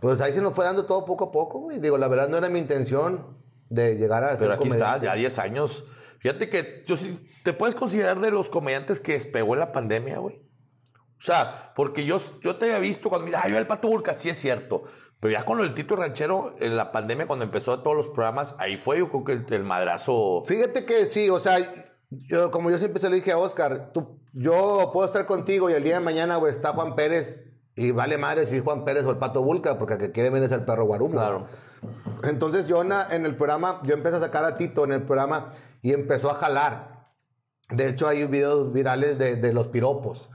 Pues ahí se nos fue dando todo poco a poco, güey. Digo, la verdad no era mi intención de llegar a ser Pero aquí comediante. ya 10 años. Fíjate que yo sí, te puedes considerar de los comediantes que despegó en la pandemia, güey. O sea, porque yo, yo te había visto cuando mira, yo el Burka, sí es cierto. Pero ya con el título ranchero, en la pandemia, cuando empezó todos los programas, ahí fue yo creo que el, madrazo. Fíjate que sí, o sea, yo, como yo siempre se lo dije a Oscar, tú, yo puedo estar contigo y el día de mañana, güey, está Juan Pérez y vale madre si es Juan Pérez o el Pato Vulca, porque el que quiere venir es el perro Guarumo. Claro. Entonces yo en el programa, yo empecé a sacar a Tito en el programa y empezó a jalar. De hecho hay videos virales de, los piropos. que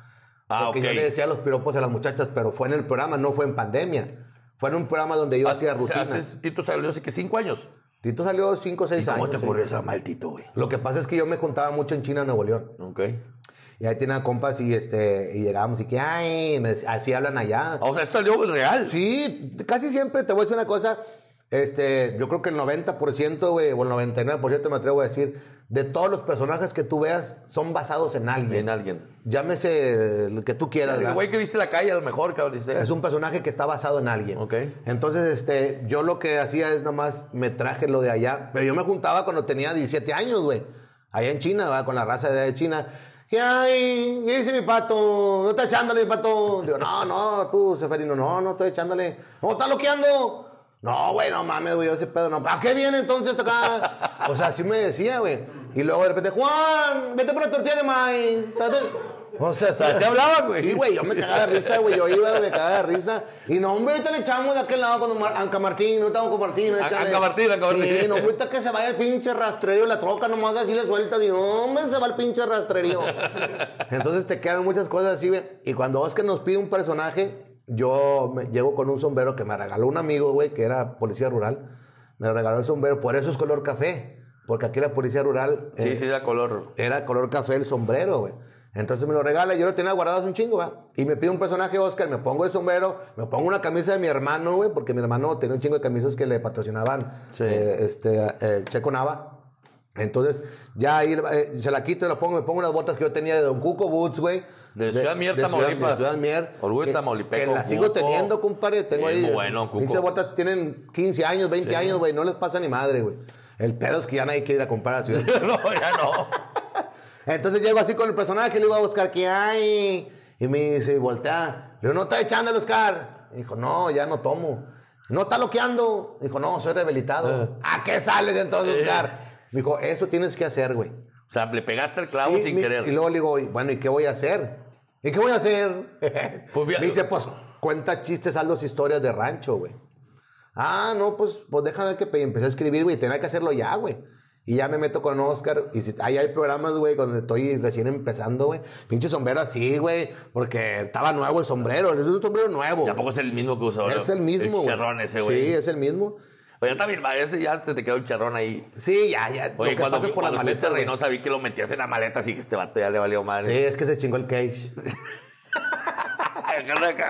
ah, porque yo le decía los piropos a las muchachas, pero fue en el programa, no fue en pandemia. Fue en un programa donde yo hacía rutinas. Tito salió hace que cinco años. Tito salió cinco o seis años. ¿Cómo te ocurrió mal, güey? Lo que pasa es que yo me contaba mucho en China, Nuevo León. Ok. Y ahí tenía compas y, este, y llegábamos y que, ay, así hablan allá. O sea, salió real. Sí, casi siempre te voy a decir una cosa. Este, yo creo que el 90%, güey, o el 99% me atrevo a decir, de todos los personajes que tú veas son basados en alguien. En alguien. Llámese el que tú quieras. El güey que viste la calle, a lo mejor, cabrón. Es un personaje que está basado en alguien. Ok. Entonces, este, yo lo que hacía es nomás me traje lo de allá. Pero yo me juntaba cuando tenía 17 años, güey. Allá en China, va Con la raza de China. ¿Qué hay? ¿Qué dice mi pato? ¿No está echándole mi pato? Digo, no, no, tú, Seferino, no, no estoy echándole. ¿No está loqueando? No, güey, no mames, güey, ese pedo no. ¿Para qué viene entonces acá? O sea, así me decía, güey. Y luego de repente, Juan, vete por la tortilla de maíz. O sea, se hablaba, güey. Sí, güey, yo me cagaba de risa, güey. Yo iba, me cagaba de risa. Y no, hombre, ahorita le echamos de aquel lado cuando Anca Martín, no estamos con Martín. Anca, Martín, Anca Martín. Sí, no, ahorita que se vaya el pinche rastrerío, la troca nomás así le suelta y, hombre, se va el pinche rastrerío. Entonces te quedan muchas cosas así, güey. Y cuando Oscar nos pide un personaje, yo me, llego con un sombrero que me regaló un amigo, güey, que era policía rural. Me regaló el sombrero, por eso es color café. Porque aquí la policía rural. Sí, eh, sí, era color. Era color café el sombrero, güey. Entonces me lo regala, yo lo tenía guardado hace un chingo, va Y me pide un personaje Oscar, me pongo el sombrero, me pongo una camisa de mi hermano, güey, porque mi hermano tenía un chingo de camisas que le patrocinaban eh, este, eh, Checo Nava. Entonces, ya ahí eh, se la quito, la pongo, me pongo unas botas que yo tenía de Don Cuco Boots, güey. De, Ciudad Mier, de Ciudad, de Ciudad Mier. que, la sigo teniendo, compadre. Tengo ahí. 15 botas tienen 15 años, 20 años, güey. No les pasa ni madre, güey. El pedo es que ya nadie quiere ir a comprar a Ciudad Mier. no, ya no. Entonces llego así con el personaje, le digo a buscar ¿qué hay. Y me dice, voltea. Le digo, no está echando el Oscar. dijo, no, ya no tomo. No está loqueando. dijo, no, soy rehabilitado. Ah. ¿A qué sales entonces, eh. Oscar? Me dijo, eso tienes que hacer, güey. O sea, le pegaste el clavo sin querer. Y luego le digo, bueno, ¿y qué voy a hacer? ¿Y qué voy a hacer? Pues me dice, pues cuenta chistes, haz historias de rancho, güey. Ah, no, pues, pues deja ver que empecé a escribir, güey. Tenía que hacerlo ya, güey. Y ya me meto con Oscar. Y si, ahí hay programas, güey, donde estoy recién empezando, güey. Pinche sombrero así, güey. Porque estaba nuevo el sombrero. Es un sombrero nuevo. Tampoco es el mismo que usó. Es el mismo. El ese, güey. Sí, es el mismo. Oye, también, ese ya te, te quedó un charrón ahí. Sí, ya, ya. lo que cuando, pasa por la maleta, Reynosa, que lo metías en la maleta, así que este vato ya le valió madre. Sí, es que se chingó el cage.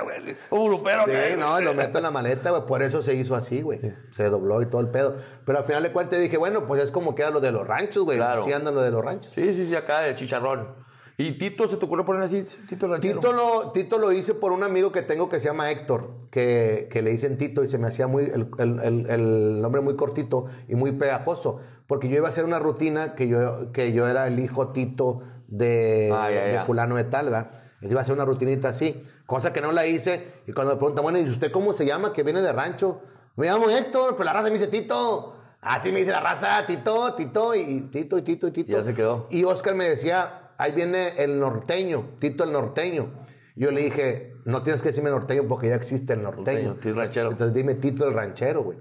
güey. Sí, no, lo meto en la maleta, güey. Por eso se hizo así, güey. Se dobló y todo el pedo. Pero al final de cuentas dije, bueno, pues es como queda lo de los ranchos, güey. Así andan lo de los ranchos. Sí, sí, sí, acá de chicharrón. ¿Y Tito se te ocurrió poner así? Tito Tito lo, Tito lo hice por un amigo que tengo que se llama Héctor, que, que le dicen Tito y se me hacía muy el, nombre muy cortito y muy pegajoso, porque yo iba a hacer una rutina que yo, que yo era el hijo Tito de, ah, de fulano de tal, ¿verdad? iba a hacer una rutinita así, cosa que no la hice. Y cuando me preguntan, bueno, ¿y usted cómo se llama? Que viene de rancho. Me llamo Héctor, pero pues la raza me dice Tito. Así me dice la raza, Tito, Tito, y Tito, y Tito, y Tito. Ya se quedó. Y Oscar me decía, ahí viene el norteño, Tito el norteño. Yo le dije, no tienes que decirme norteño porque ya existe el norteño. Tito el ranchero. Entonces dime Tito el ranchero, güey.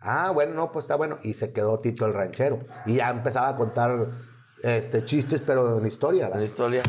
Ah, bueno, no, pues está bueno. Y se quedó Tito el ranchero. Y ya empezaba a contar este, chistes, pero en historia. ¿verdad? En historia.